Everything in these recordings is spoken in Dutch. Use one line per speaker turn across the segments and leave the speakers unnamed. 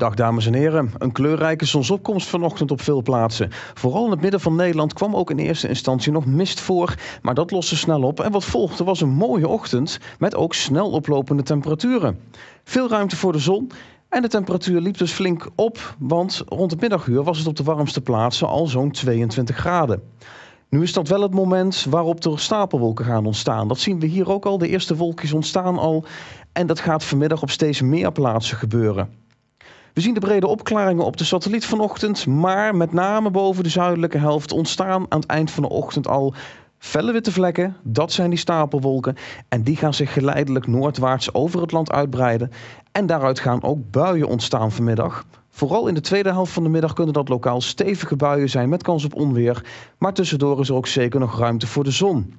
Dag dames en heren. Een kleurrijke zonsopkomst vanochtend op veel plaatsen. Vooral in het midden van Nederland kwam ook in eerste instantie nog mist voor. Maar dat loste snel op en wat volgde was een mooie ochtend met ook snel oplopende temperaturen. Veel ruimte voor de zon en de temperatuur liep dus flink op, want rond het middaguur was het op de warmste plaatsen al zo'n 22 graden. Nu is dat wel het moment waarop er stapelwolken gaan ontstaan. Dat zien we hier ook al. De eerste wolkjes ontstaan al. En dat gaat vanmiddag op steeds meer plaatsen gebeuren. We zien de brede opklaringen op de satelliet vanochtend, maar met name boven de zuidelijke helft ontstaan aan het eind van de ochtend al Felle witte vlekken, dat zijn die stapelwolken. En die gaan zich geleidelijk noordwaarts over het land uitbreiden. En daaruit gaan ook buien ontstaan vanmiddag. Vooral in de tweede helft van de middag kunnen dat lokaal stevige buien zijn met kans op onweer. Maar tussendoor is er ook zeker nog ruimte voor de zon.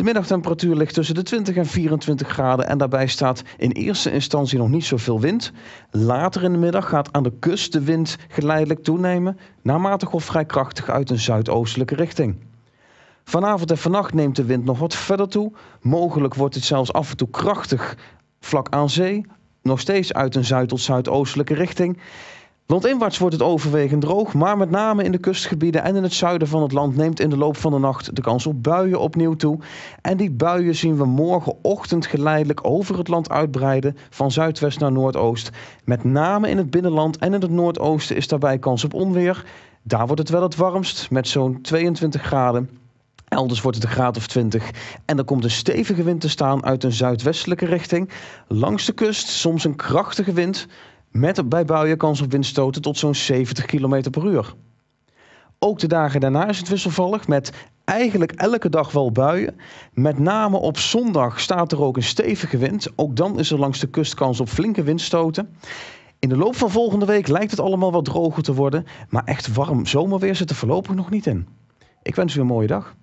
De middagtemperatuur ligt tussen de 20 en 24 graden en daarbij staat in eerste instantie nog niet zoveel wind. Later in de middag gaat aan de kust de wind geleidelijk toenemen, naar of vrij krachtig uit een zuidoostelijke richting. Vanavond en vannacht neemt de wind nog wat verder toe. Mogelijk wordt het zelfs af en toe krachtig vlak aan zee, nog steeds uit een zuid- tot zuidoostelijke richting. Landinwaarts wordt het overwegend droog, maar met name in de kustgebieden en in het zuiden van het land neemt in de loop van de nacht de kans op buien opnieuw toe. En die buien zien we morgenochtend geleidelijk over het land uitbreiden, van zuidwest naar noordoost. Met name in het binnenland en in het noordoosten is daarbij kans op onweer. Daar wordt het wel het warmst, met zo'n 22 graden. Elders wordt het een graad of 20. En er komt een stevige wind te staan uit een zuidwestelijke richting. Langs de kust soms een krachtige wind. Met bij buien kans op windstoten tot zo'n 70 km per uur. Ook de dagen daarna is het wisselvallig met eigenlijk elke dag wel buien. Met name op zondag staat er ook een stevige wind. Ook dan is er langs de kust kans op flinke windstoten. In de loop van volgende week lijkt het allemaal wat droger te worden. Maar echt warm zomerweer zit er voorlopig nog niet in. Ik wens u een mooie dag.